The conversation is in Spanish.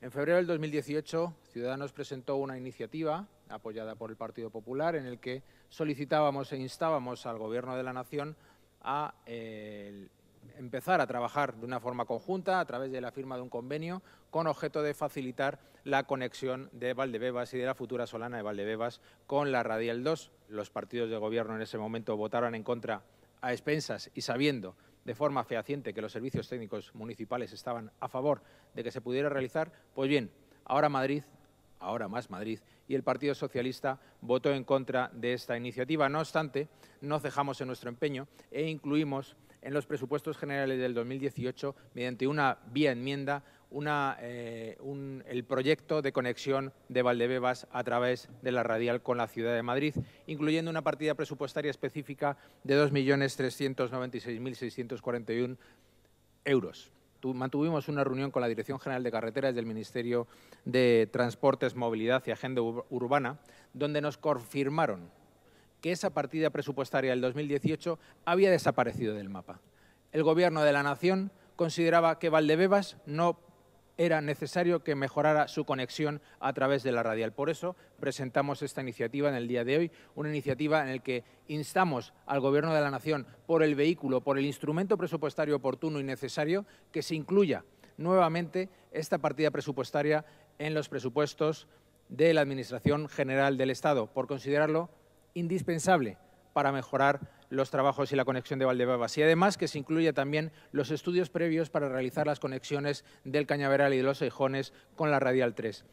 En febrero del 2018, Ciudadanos presentó una iniciativa apoyada por el Partido Popular en el que solicitábamos e instábamos al Gobierno de la Nación a eh, empezar a trabajar de una forma conjunta a través de la firma de un convenio con objeto de facilitar la conexión de Valdebebas y de la futura Solana de Valdebebas con la Radial 2. Los partidos de Gobierno en ese momento votaron en contra a expensas y sabiendo de forma fehaciente que los servicios técnicos municipales estaban a favor de que se pudiera realizar, pues bien, ahora Madrid, ahora más Madrid, y el Partido Socialista votó en contra de esta iniciativa. No obstante, no cejamos en nuestro empeño e incluimos en los presupuestos generales del 2018, mediante una vía enmienda, eh, el proyecto de conexión de Valdebebas a través de la radial con la ciudad de Madrid, incluyendo una partida presupuestaria específica de 2.396.641 euros. mantuvimos una reunión con la Dirección General de Carreteras del Ministerio de Transportes, Movilidad y Agenda Urbana, donde nos confirmaron que esa partida presupuestaria del 2018 había desaparecido del mapa. El Gobierno de la Nación consideraba que Valdebebas no era necesario que mejorara su conexión a través de la radial. Por eso presentamos esta iniciativa en el día de hoy, una iniciativa en la que instamos al Gobierno de la Nación por el vehículo, por el instrumento presupuestario oportuno y necesario, que se incluya nuevamente esta partida presupuestaria en los presupuestos de la Administración General del Estado, por considerarlo indispensable para mejorar los trabajos y la conexión de Valdebebas. Y además que se incluya también los estudios previos para realizar las conexiones del Cañaveral y de los Seijones con la Radial 3.